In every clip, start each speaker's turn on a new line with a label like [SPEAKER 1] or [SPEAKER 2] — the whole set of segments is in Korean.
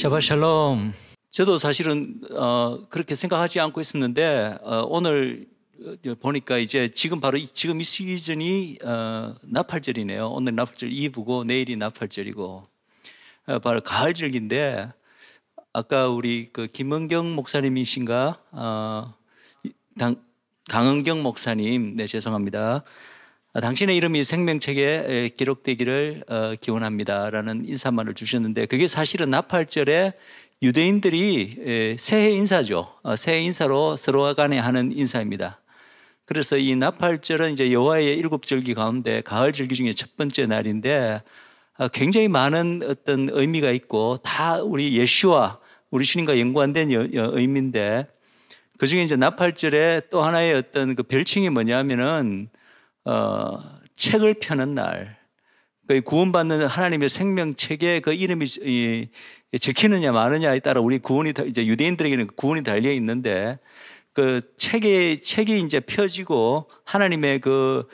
[SPEAKER 1] 샤바 샬롬. 저도 사실은 어, 그렇게 생각하지 않고 있었는데 어, 오늘 어, 보니까 이제 지금 바로 이, 지금 이 시즌이 어, 나팔절이네요. 오늘 나팔절 이브고 내일이 나팔절이고 어, 바로 가을절기인데 아까 우리 그 김은경 목사님이신가 어, 당, 강은경 목사님, 네 죄송합니다. 당신의 이름이 생명책에 기록되기를 어, 기원합니다라는 인사말을 주셨는데 그게 사실은 나팔절에 유대인들이 새해 인사죠. 어, 새해 인사로 서로 간에 하는 인사입니다. 그래서 이 나팔절은 이제 여호와의 일곱 절기 가운데 가을 절기 중에 첫 번째 날인데 아, 굉장히 많은 어떤 의미가 있고 다 우리 예수와 우리 주님과 연관된 의미인데 그 중에 이제 나팔절에 또 하나의 어떤 그 별칭이 뭐냐면은 어, 책을 펴는 날, 그 구원받는 하나님의 생명책에 그 이름이 이, 적히느냐 마느냐에 따라 우리 구원이 이제 유대인들에게는 구원이 달려 있는데 그 책에 책이 이제 펴지고 하나님의 그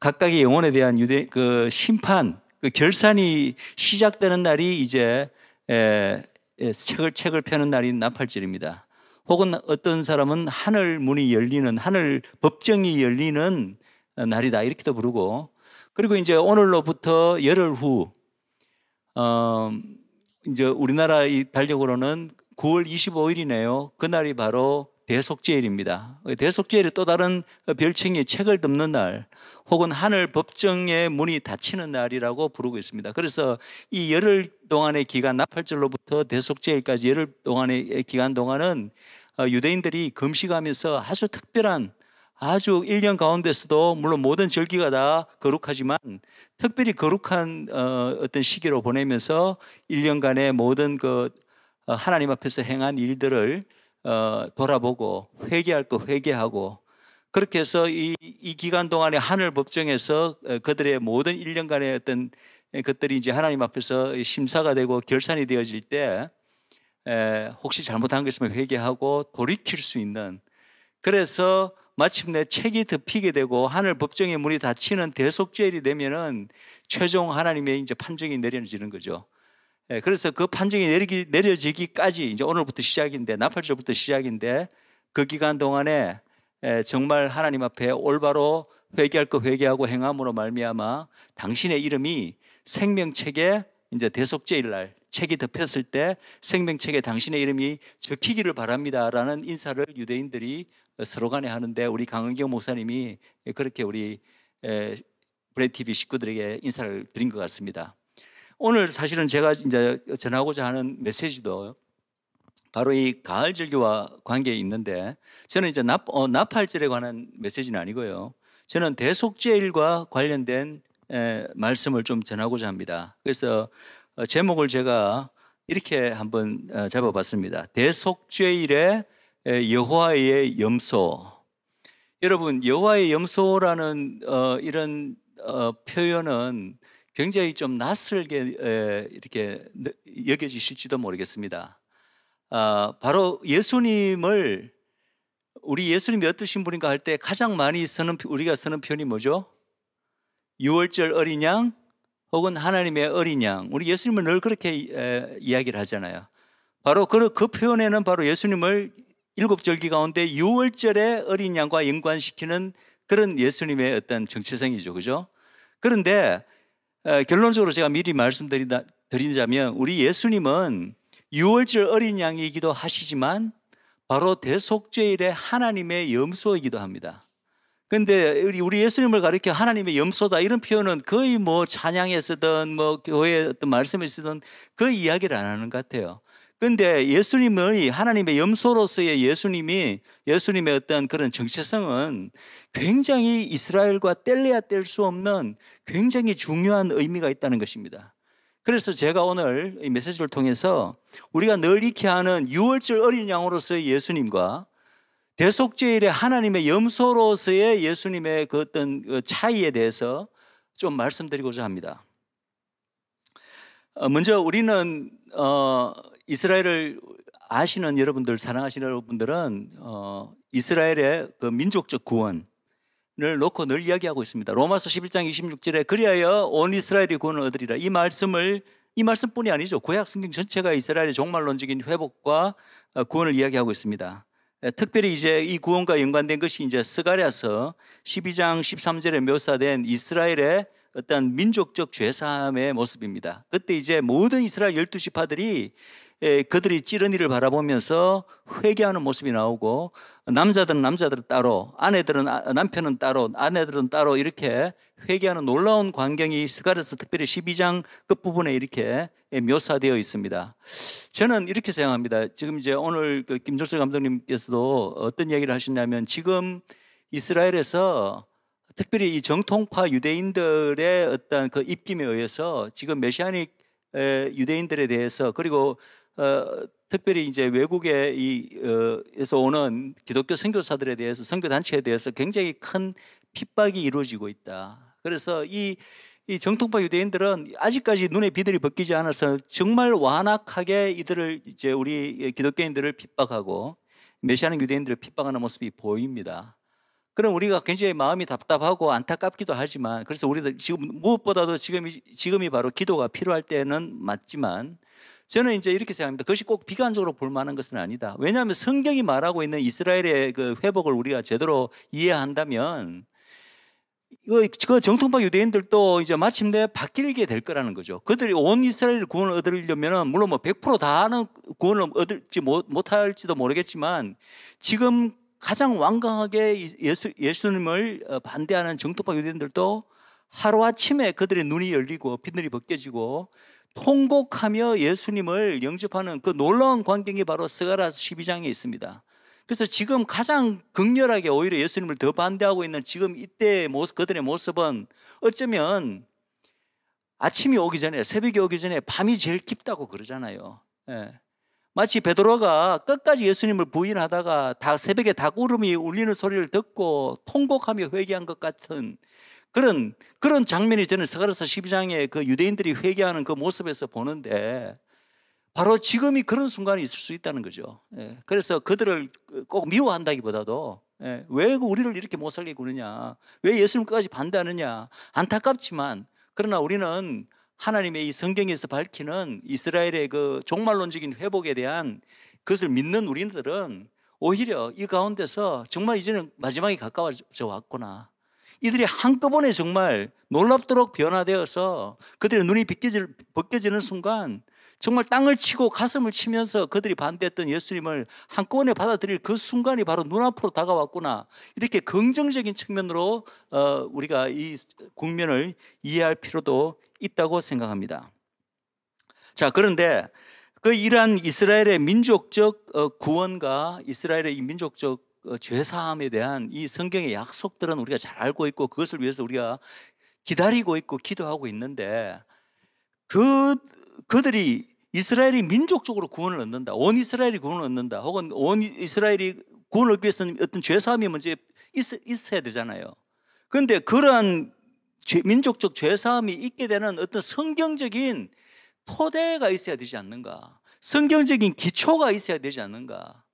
[SPEAKER 1] 각각의 영혼에 대한 유대 그 심판 그 결산이 시작되는 날이 이제 에, 에, 책을 책을 펴는 날인 나팔절입니다. 혹은 어떤 사람은 하늘 문이 열리는 하늘 법정이 열리는 날이다 이렇게도 부르고 그리고 이제 오늘로부터 열흘 후 어, 이제 우리나라 이 달력으로는 9월 25일이네요. 그날이 바로 대속죄일입니다. 대속죄일이 또 다른 별칭이 책을 덮는 날 혹은 하늘 법정의 문이 닫히는 날이라고 부르고 있습니다. 그래서 이 열흘 동안의 기간 나팔절로부터 대속죄일까지 열흘 동안의 기간 동안은 어, 유대인들이 금식하면서 아주 특별한 아주 1년 가운데서도 물론 모든 절기가 다 거룩하지만 특별히 거룩한 어, 떤 시기로 보내면서 1년간의 모든 그 어, 하나님 앞에서 행한 일들을 어, 돌아보고 회개할 거 회개하고 그렇게 해서 이, 이 기간 동안에 하늘 법정에서 어, 그들의 모든 1년간의 어떤 것들이 이제 하나님 앞에서 심사가 되고 결산이 되어질 때 혹시 잘못한 것 있으면 회개하고 돌이킬 수 있는 그래서 마침내 책이 덮이게 되고 하늘 법정의 문이 닫히는 대속죄일이 되면은 최종 하나님의 이제 판정이 내려지는 거죠. 예, 그래서 그 판정이 내리기, 내려지기까지 이제 오늘부터 시작인데 나팔절부터 시작인데 그 기간 동안에 예, 정말 하나님 앞에 올바로 회개할 거 회개하고 행함으로 말미암아 당신의 이름이 생명책에 이제 대속죄일 날 책이 덮였을 때 생명책에 당신의 이름이 적히기를 바랍니다라는 인사를 유대인들이 서로 간에 하는데 우리 강은경 목사님이 그렇게 우리 브레이티비 식구들에게 인사를 드린 것 같습니다. 오늘 사실은 제가 이제 전하고자 하는 메시지도 바로 이 가을 절기와 관계에 있는데 저는 이제 납, 어, 나팔절에 관한 메시지는 아니고요. 저는 대속제일과 관련된 에, 말씀을 좀 전하고자 합니다. 그래서 어, 제목을 제가 이렇게 한번 어, 잡아봤습니다. 대속죄일의 여호와의 염소. 여러분 여호와의 염소라는 어, 이런 어, 표현은 굉장히 좀 낯설게 에, 이렇게 여겨지실지도 모르겠습니다. 아, 바로 예수님을 우리 예수님이 어떠신 분인가 할 때 가장 많이 쓰는 우리가 쓰는 표현이 뭐죠? 유월절 어린 양 혹은 하나님의 어린 양. 우리 예수님을 늘 그렇게 에, 이야기를 하잖아요. 바로 그, 그 표현에는 바로 예수님을 일곱 절기 가운데 유월절에 어린 양과 연관시키는 그런 예수님의 어떤 정체성이죠. 그죠? 그런데 결론적으로 제가 미리 말씀드린다면 우리 예수님은 유월절 어린 양이기도 하시지만 바로 대속죄일의 하나님의 염소이기도 합니다. 근데 우리 예수님을 가리켜 하나님의 염소다 이런 표현은 거의 뭐 찬양에 쓰던 뭐 교회 어떤 말씀에 쓰던 그 이야기를 안 하는 것 같아요. 근데 예수님의 하나님의 염소로서의 예수님이 예수님의 어떤 그런 정체성은 굉장히 이스라엘과 뗄래야 뗄 수 없는 굉장히 중요한 의미가 있다는 것입니다. 그래서 제가 오늘 이 메시지를 통해서 우리가 늘 익히 하는 유월절 어린 양으로서의 예수님과 대속제일의 하나님의 염소로서의 예수님의 그 어떤 그 차이에 대해서 좀 말씀드리고자 합니다. 어, 먼저 우리는 어, 이스라엘을 아시는 여러분들, 사랑하시는 여러분들은 어, 이스라엘의 그 민족적 구원을 놓고 늘 이야기하고 있습니다. 로마서 11장 26절에 그리하여 온 이스라엘이 구원을 얻으리라 이 말씀을 이 말씀뿐이 아니죠. 구약 성경 전체가 이스라엘의 종말론적인 회복과 어, 구원을 이야기하고 있습니다. 특별히 이제 이 구원과 연관된 것이 이제 스가랴서 12장 13절에 묘사된 이스라엘의 어떤 민족적 죄사함의 모습입니다. 그때 이제 모든 이스라엘 1 2 지파들이 예, 그들이 찌르니를 바라보면서 회개하는 모습이 나오고 남자들은 남자들 따로 아내들은 아, 남편은 따로 아내들은 따로 이렇게 회개하는 놀라운 광경이 스가르스 특별히 12장 끝부분에 이렇게 예, 묘사되어 있습니다. 저는 이렇게 생각합니다. 지금 이제 오늘 그 김종철 감독님께서도 어떤 얘기를 하셨냐면 지금 이스라엘에서 특별히 이 정통파 유대인들의 어떤 그 입김에 의해서 지금 메시아닉 유대인들에 대해서 그리고 어, 특별히 이제 외국에 이, 어, 에서 오는 기독교 선교사들에 대해서 선교 단체에 대해서 굉장히 큰 핍박이 이루어지고 있다. 그래서 이, 이 정통파 유대인들은 아직까지 눈에 비들이 벗기지 않아서 정말 완악하게 이들을 이제 우리 기독교인들을 핍박하고 메시아는 유대인들을 핍박하는 모습이 보입니다. 그럼 우리가 굉장히 마음이 답답하고 안타깝기도 하지만 그래서 우리도 지금 무엇보다도 지금이 지금이 바로 기도가 필요할 때는 맞지만 저는 이제 이렇게 생각합니다. 그것이 꼭 비관적으로 볼 만한 것은 아니다. 왜냐하면 성경이 말하고 있는 이스라엘의 그 회복을 우리가 제대로 이해한다면 그 정통파 유대인들도 이제 마침내 바뀌게 될 거라는 거죠. 그들이 온 이스라엘 구원을 얻으려면 물론 뭐 100% 다는 구원을 얻을지 못, 할지도 모르겠지만 지금 가장 완강하게 예수, 예수님을 어, 반대하는 정통파 유대인들도 하루아침에 그들의 눈이 열리고 비늘이 벗겨지고 통곡하며 예수님을 영접하는 그 놀라운 광경이 바로 스가라스 12장에 있습니다. 그래서 지금 가장 극렬하게 오히려 예수님을 더 반대하고 있는 지금 이때 모습, 그들의 모습은 어쩌면 아침이 오기 전에 새벽이 오기 전에 밤이 제일 깊다고 그러잖아요. 예. 마치 베드로가 끝까지 예수님을 부인하다가 다 새벽에 닭울음이 울리는 소리를 듣고 통곡하며 회개한 것 같은 그런 그런 장면이 저는 서가라서 12장에 그 유대인들이 회개하는 그 모습에서 보는데 바로 지금이 그런 순간이 있을 수 있다는 거죠. 예. 그래서 그들을 꼭 미워한다기보다도 예. 왜 그 우리를 이렇게 못 살게 구느냐, 왜 예수님까지 반대하느냐 안타깝지만 그러나 우리는 하나님의 이 성경에서 밝히는 이스라엘의 그 종말론적인 회복에 대한 그것을 믿는 우리들은 오히려 이 가운데서 정말 이제는 마지막에 가까워져 왔구나. 이들이 한꺼번에 정말 놀랍도록 변화되어서 그들의 눈이 벗겨지는 순간 정말 땅을 치고 가슴을 치면서 그들이 반대했던 예수님을 한꺼번에 받아들일 그 순간이 바로 눈앞으로 다가왔구나. 이렇게 긍정적인 측면으로 어, 우리가 이 국면을 이해할 필요도 있다고 생각합니다. 자, 그런데 그 이러한 이스라엘의 민족적 어, 구원과 이스라엘의 민족적 어, 죄사함에 대한 이 성경의 약속들은 우리가 잘 알고 있고 그것을 위해서 우리가 기다리고 있고 기도하고 있는데 그 그들이 이스라엘이 민족적으로 구원을 얻는다. 온 이스라엘이 구원을 얻는다. 혹은 온 이스라엘이 구원을 얻기 위해서는 어떤 죄사함이 먼저 있, 어야 되잖아요. 그런데 그러한 죄, 민족적 죄사함이 있게 되는 어떤 성경적인 토대가 있어야 되지 않는가. 성경적인 기초가 있어야 되지 않는가.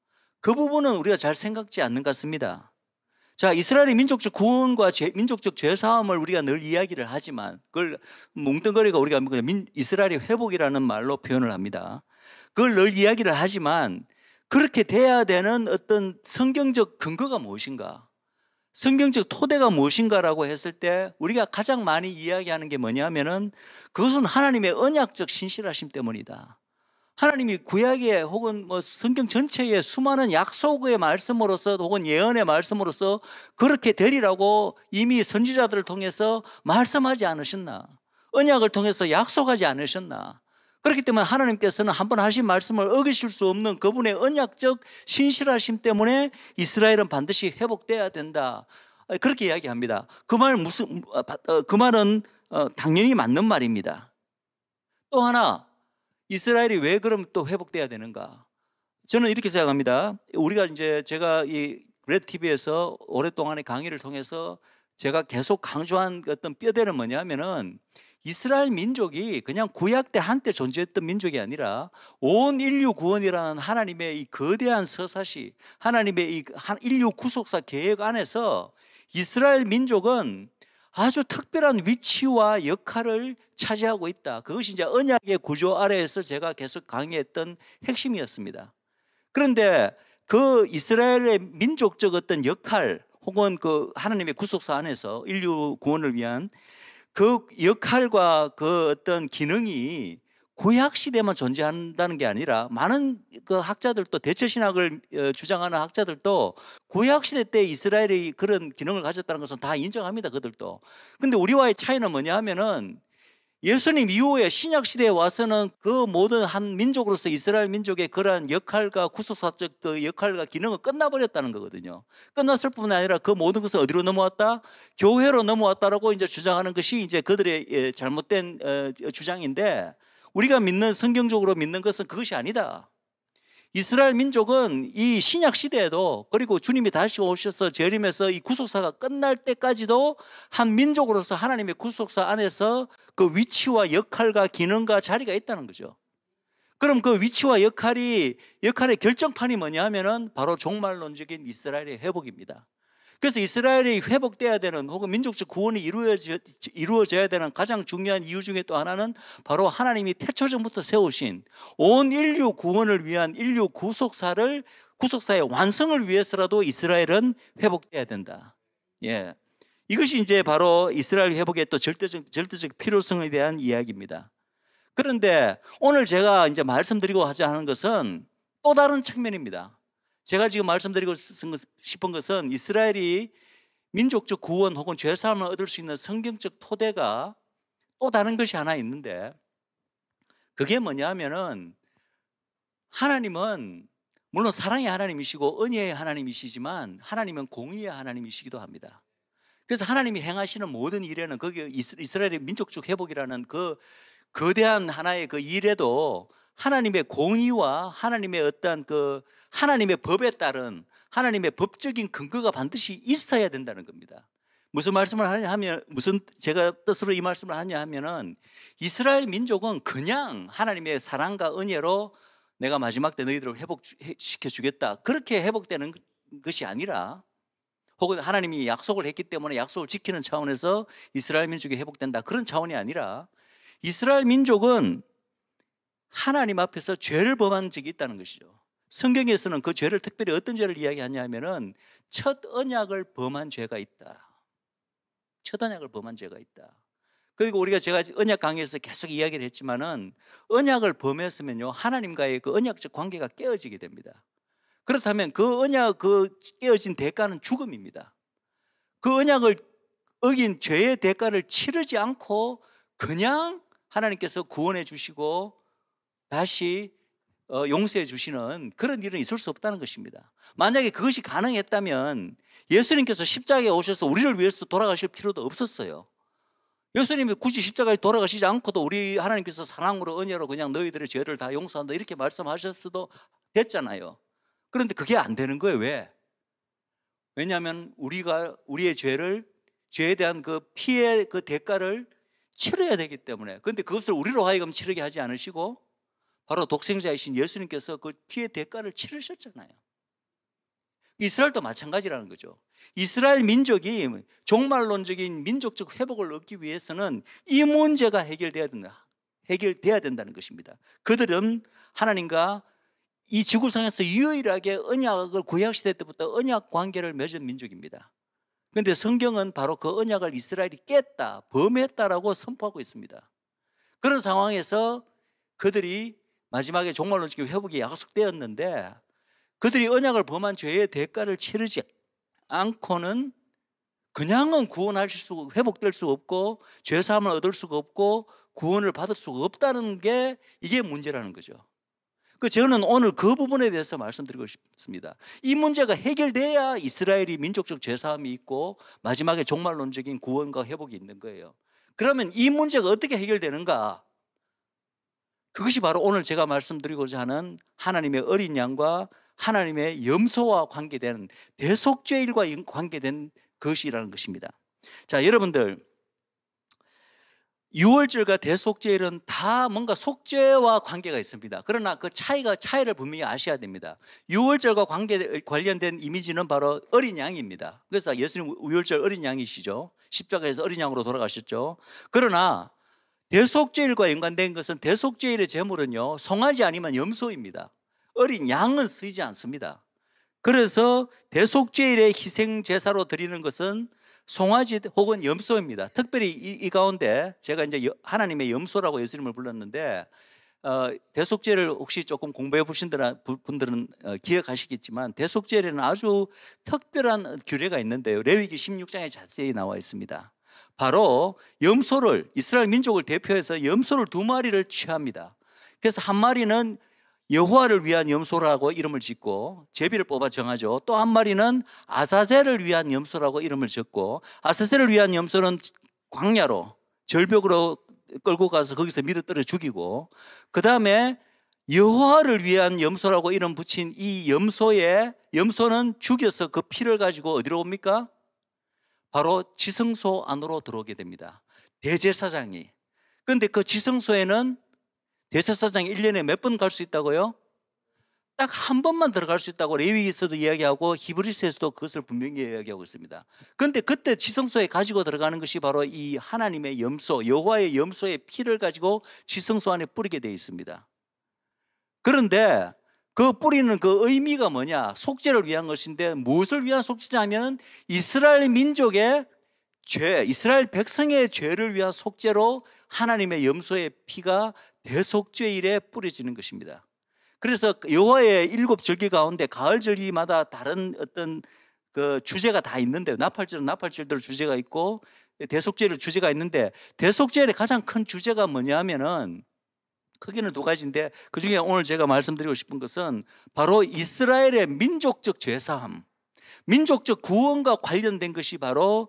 [SPEAKER 1] 그 부분은 우리가 잘 생각지 않는 것 같습니다. 자, 이스라엘의 민족적 구원과 죄, 민족적 죄사함을 우리가 늘 이야기를 하지만 그걸 뭉뚱거리가 우리가 민, 이스라엘의 회복이라는 말로 표현을 합니다. 그걸 늘 이야기를 하지만 그렇게 돼야 되는 어떤 성경적 근거가 무엇인가? 성경적 토대가 무엇인가라고 했을 때 우리가 가장 많이 이야기하는 게 뭐냐면은 그것은 하나님의 언약적 신실하심 때문이다. 하나님이 구약에 혹은 뭐 성경 전체에 수많은 약속의 말씀으로서 혹은 예언의 말씀으로서 그렇게 되리라고 이미 선지자들을 통해서 말씀하지 않으셨나? 언약을 통해서 약속하지 않으셨나? 그렇기 때문에 하나님께서는 한번 하신 말씀을 어기실 수 없는 그분의 언약적 신실하심 때문에 이스라엘은 반드시 회복돼야 된다. 그렇게 이야기합니다. 그 말 무슨 어, 어, 그 말은 어, 당연히 맞는 말입니다. 또 하나 이스라엘이 왜 그럼 또 회복돼야 되는가? 저는 이렇게 생각합니다. 우리가 이제 제가 이 레드 TV에서 오랫동안의 강의를 통해서 제가 계속 강조한 어떤 뼈대는 뭐냐면은 이스라엘 민족이 그냥 구약 때 한때 존재했던 민족이 아니라 온 인류 구원이라는 하나님의 이 거대한 서사시 하나님의 이 인류 구속사 계획 안에서 이스라엘 민족은 아주 특별한 위치와 역할을 차지하고 있다. 그것이 이제 언약의 구조 아래에서 제가 계속 강의했던 핵심이었습니다. 그런데 그 이스라엘의 민족적 어떤 역할 혹은 그 하나님의 구속사 안에서 인류 구원을 위한 그 역할과 그 어떤 기능이 구약 시대만 존재한다는 게 아니라 많은 그 학자들도 대체 신학을 어, 주장하는 학자들도 구약 시대 때 이스라엘이 그런 기능을 가졌다는 것은 다 인정합니다. 그들도. 근데 우리와의 차이는 뭐냐 하면은 예수님 이후에 신약 시대에 와서는 그 모든 한 민족으로서 이스라엘 민족의 그러한 역할과 구속사적 그 역할과 기능은 끝나버렸다는 거거든요. 끝났을 뿐 아니라 그 모든 것은 어디로 넘어왔다? 교회로 넘어왔다라고 이제 주장하는 것이 이제 그들의 예, 잘못된 어, 주장인데 우리가 믿는 성경적으로 믿는 것은 그것이 아니다. 이스라엘 민족은 이 신약 시대에도 그리고 주님이 다시 오셔서 재림해서 이 구속사가 끝날 때까지도 한 민족으로서 하나님의 구속사 안에서 그 위치와 역할과 기능과 자리가 있다는 거죠. 그럼 그 위치와 역할이 역할의 결정판이 뭐냐 하면은 바로 종말론적인 이스라엘의 회복입니다. 그래서 이스라엘이 회복돼야 되는 혹은 민족적 구원이 이루어져, 이루어져야 되는 가장 중요한 이유 중에 또 하나는 바로 하나님이 태초전부터 세우신 온 인류 구원을 위한 인류 구속사를 구속사의 완성을 위해서라도 이스라엘은 회복돼야 된다. 예. 이것이 이제 바로 이스라엘 회복의 또 절대적 절대적 필요성에 대한 이야기입니다. 그런데 오늘 제가 이제 말씀드리고 하자 하는 것은 또 다른 측면입니다. 제가 지금 말씀드리고 싶은 것은 이스라엘이 민족적 구원 혹은 죄사함을 얻을 수 있는 성경적 토대가 또 다른 것이 하나 있는데 그게 뭐냐 하면은 하나님은 물론 사랑의 하나님이시고 은혜의 하나님이시지만 하나님은 공의의 하나님이시기도 합니다. 그래서 하나님이 행하시는 모든 일에는 거기 이스라엘의 민족적 회복이라는 그 거대한 하나의 그 일에도 하나님의 공의와 하나님의 어떤그 하나님의 법에 따른 하나님의 법적인 근거가 반드시 있어야 된다는 겁니다. 무슨 말씀을 하냐 하면 무슨 제가 뜻으로 이 말씀을 하냐 하면은 이스라엘 민족은 그냥 하나님의 사랑과 은혜로 내가 마지막 때 너희들을 회복시켜 주겠다. 그렇게 회복되는 것이 아니라 혹은 하나님이 약속을 했기 때문에 약속을 지키는 차원에서 이스라엘 민족이 회복된다. 그런 차원이 아니라 이스라엘 민족은 하나님 앞에서 죄를 범한 적이 있다는 것이죠. 성경에서는 그 죄를 특별히 어떤 죄를 이야기하냐면은 첫 언약을 범한 죄가 있다. 첫 언약을 범한 죄가 있다. 그리고 우리가 제가 언약 강의에서 계속 이야기를 했지만은 언약을 범했으면요 하나님과의 그 언약적 관계가 깨어지게 됩니다. 그렇다면 그 언약 그 깨어진 대가는 죽음입니다. 그 언약을 어긴 죄의 대가를 치르지 않고 그냥 하나님께서 구원해 주시고 다시 어, 용서해 주시는 그런 일은 있을 수 없다는 것입니다. 만약에 그것이 가능했다면 예수님께서 십자가에 오셔서 우리를 위해서 돌아가실 필요도 없었어요. 예수님이 굳이 십자가에 돌아가시지 않고도 우리 하나님께서 사랑으로 은혜로 그냥 너희들의 죄를 다 용서한다 이렇게 말씀하셨어도 됐잖아요. 그런데 그게 안 되는 거예요. 왜? 왜냐하면 우리가 우리의 죄를 죄에 대한 그 피해 그 대가를 치러야 되기 때문에. 그런데 그것을 우리로 하여금 치르게 하지 않으시고 바로 독생자이신 예수님께서 그 피의 대가를 치르셨잖아요. 이스라엘도 마찬가지라는 거죠. 이스라엘 민족이 종말론적인 민족적 회복을 얻기 위해서는 이 문제가 해결돼야 된다. 해결돼야 된다는 것입니다. 그들은 하나님과 이 지구상에서 유일하게 언약을 구약 시대 때부터 언약 관계를 맺은 민족입니다. 그런데 성경은 바로 그 언약을 이스라엘이 깼다, 범했다라고 선포하고 있습니다. 그런 상황에서 그들이 마지막에 종말론 지금 회복이 약속되었는데 그들이 언약을 범한 죄의 대가를 치르지 않고는 그냥은 구원하실수 회복될 수 없고 죄 사함을 얻을 수가 없고 구원을 받을 수가 없다는 게 이게 문제라는 거죠. 그 저는 오늘 그 부분에 대해서 말씀드리고 싶습니다. 이 문제가 해결돼야 이스라엘이 민족적 죄 사함이 있고 마지막에 종말론적인 구원과 회복이 있는 거예요. 그러면 이 문제가 어떻게 해결되는가? 그것이 바로 오늘 제가 말씀드리고자 하는 하나님의 어린 양과 하나님의 염소와 관계된 대속죄일과 관계된 것이라는 것입니다. 자, 여러분들 6월절과 대속죄일은 다 뭔가 속죄와 관계가 있습니다. 그러나 그 차이가 차이를 분명히 아셔야 됩니다. 6월절과 관계 관련된 이미지는 바로 어린 양입니다. 그래서 예수님 6월절 어린 양이시죠. 십자가에서 어린 양으로 돌아가셨죠. 그러나 대속죄일과 연관된 것은 대속죄일의 제물은요 송아지 아니면 염소입니다. 어린 양은 쓰이지 않습니다. 그래서 대속죄일의 희생 제사로 드리는 것은 송아지 혹은 염소입니다. 특별히 이, 이 가운데 제가 이제 하나님의 염소라고 예수님을 불렀는데 어, 대속죄를 혹시 조금 공부해 보신 분들은 어, 기억하시겠지만 대속죄에는 아주 특별한 규례가 있는데요. 레위기 16장에 자세히 나와 있습니다. 바로 염소를 이스라엘 민족을 대표해서 염소를 두 마리를 취합니다. 그래서 한 마리는 여호와를 위한 염소라고 이름을 짓고 제비를 뽑아 정하죠. 또 한 마리는 아사셀을 위한 염소라고 이름을 짓고 아사셀을 위한 염소는 광야로 절벽으로 끌고 가서 거기서 밀어떨어 죽이고 그 다음에 여호와를 위한 염소라고 이름 붙인 이 염소의 염소는 죽여서 그 피를 가지고 어디로 옵니까? 바로 지성소 안으로 들어오게 됩니다. 대제사장이. 근데 그 지성소에는 대제사장이 1년에 몇 번 갈 수 있다고요? 딱 한 번만 들어갈 수 있다고 레위에서도 이야기하고 히브리스에서도 그것을 분명히 이야기하고 있습니다. 근데 그때 지성소에 가지고 들어가는 것이 바로 이 하나님의 염소, 여호와의 염소의 피를 가지고 지성소 안에 뿌리게 되어 있습니다. 그런데 그 뿌리는 그 의미가 뭐냐? 속죄를 위한 것인데 무엇을 위한 속죄냐면 이스라엘 민족의 죄, 이스라엘 백성의 죄를 위한 속죄로 하나님의 염소의 피가 대속죄일에 뿌려지는 것입니다. 그래서 여호와의 일곱 절기 가운데 가을 절기마다 다른 어떤 그 주제가 다 있는데 나팔절은 나팔절대로 주제가 있고 대속죄를 주제가 있는데 대속죄의 가장 큰 주제가 뭐냐면은 크기는 두 가지인데 그 중에 오늘 제가 말씀드리고 싶은 것은 바로 이스라엘의 민족적 죄사함, 민족적 구원과 관련된 것이 바로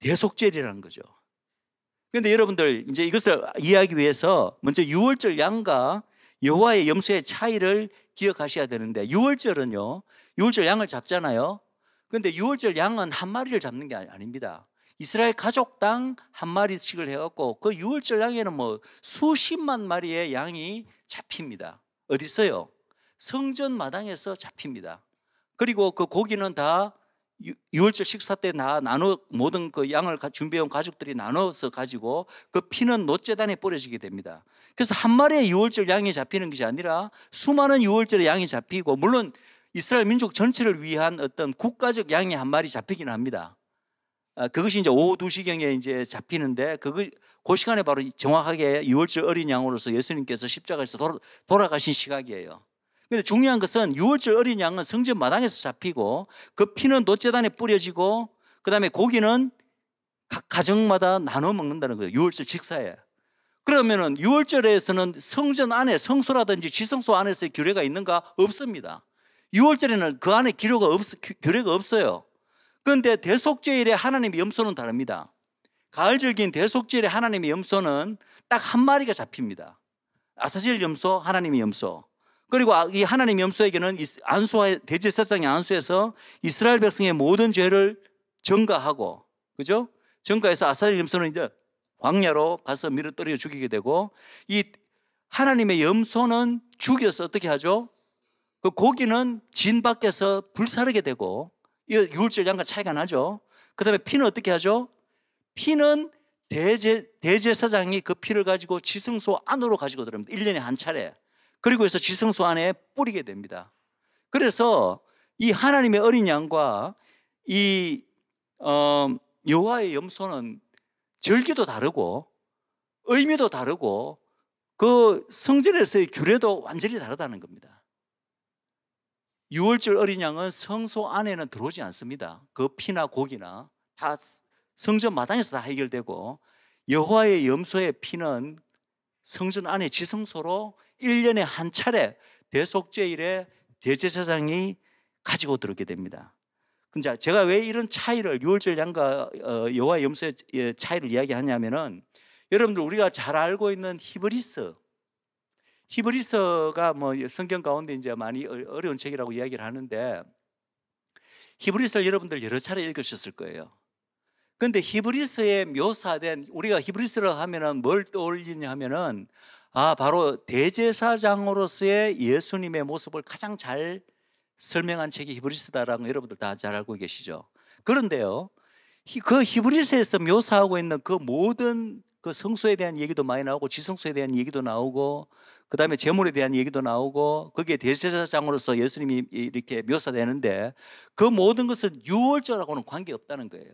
[SPEAKER 1] 대속죄라는 거죠. 그런데 여러분들 이제 이것을 이해하기 위해서 먼저 유월절 양과 여호와의 염소의 차이를 기억하셔야 되는데 유월절은요, 유월절 양을 잡잖아요. 그런데 유월절 양은 한 마리를 잡는 게 아닙니다. 이스라엘 가족당 한 마리씩을 해갖고 그유월절 양에는 뭐 수십만 마리의 양이 잡힙니다. 어디있어요 성전 마당에서 잡힙니다. 그리고 그 고기는 다유월절 식사 때 나, 나눠 모든 그 양을 준비해온 가족들이 나눠서 가지고 그 피는 노재단에 뿌려지게 됩니다. 그래서 한 마리의 유월절 양이 잡히는 것이 아니라 수많은 유월절의 양이 잡히고 물론 이스라엘 민족 전체를 위한 어떤 국가적 양이 한 마리 잡히긴 합니다. 어, 그것이 이제 오후 2시경에 이제 잡히는데 그거 그 시간에 바로 정확하게 6월절 어린 양으로서 예수님께서 십자가에서 돌아, 가신 시각이에요. 근데 중요한 것은 6월절 어린 양은 성전 마당에서 잡히고 그 피는 노재단에 뿌려지고 그다음에 고기는 각 가정마다 나눠 먹는다는 거예요. 6월절 식사에. 그러면은 6월절에서는 성전 안에 성소라든지 지성소 안에서의 규례가 있는가? 없습니다. 6월절에는 그 안에 기록가 없, 규례가 없어요. 그런데 대속죄일에 하나님의 염소는 다릅니다. 가을절기인 대속제일에 하나님의 염소는 딱 한 마리가 잡힙니다. 아사실 염소, 하나님의 염소. 그리고 아, 이 하나님의 염소에게는 안수와 대제사장이 안수해서 이스라엘 백성의 모든 죄를 전가하고, 그죠? 전가해서 아사실 염소는 이제 광야로 가서 밀어 떨어 죽이게 되고, 이 하나님의 염소는 죽여서 어떻게 하죠? 그 고기는 진 밖에서 불사르게 되고, 이거 유월절 양과 차이가 나죠. 그 다음에 피는 어떻게 하죠? 피는 대제, 대제사장이 그 피를 가지고 지성소 안으로 가지고 들어옵니다. 1년에 한 차례. 그리고 해서 지성소 안에 뿌리게 됩니다. 그래서 이 하나님의 어린 양과 이, 어, 여와의 염소는 절기도 다르고 의미도 다르고 그 성전에서의 규례도 완전히 다르다는 겁니다. 유월절 어린 양은 성소 안에는 들어오지 않습니다. 그 피나 고기나 다 성전 마당에서 다 해결되고 여호와의 염소의 피는 성전 안에 지성소로 1년에 한 차례 대속제일에 대제사장이 가지고 들어오게 됩니다. 근데 제가 왜 이런 차이를 유월절 양과 어, 여호와의 염소의 예, 차이를 이야기하냐면은 여러분들 우리가 잘 알고 있는 히브리스 히브리서가 뭐 성경 가운데 이제 많이 어, 어려운 책이라고 이야기를 하는데 히브리서를 여러분들 여러 차례 읽으셨을 거예요. 근데 히브리서에 묘사된 우리가 히브리서를 하면은 뭘 떠올리냐 하면은 아 바로 대제사장으로서의 예수님의 모습을 가장 잘 설명한 책이 히브리서다라는 여러분들 다 잘 알고 계시죠. 그런데요. 그 히브리서에서 묘사하고 있는 그 모든 그 성소에 대한 얘기도 많이 나오고 지성소에 대한 얘기도 나오고 그다음에 재물에 대한 얘기도 나오고 거기에 대제사장으로서 예수님이 이렇게 묘사되는데 그 모든 것은 유월절하고는 관계없다는 거예요.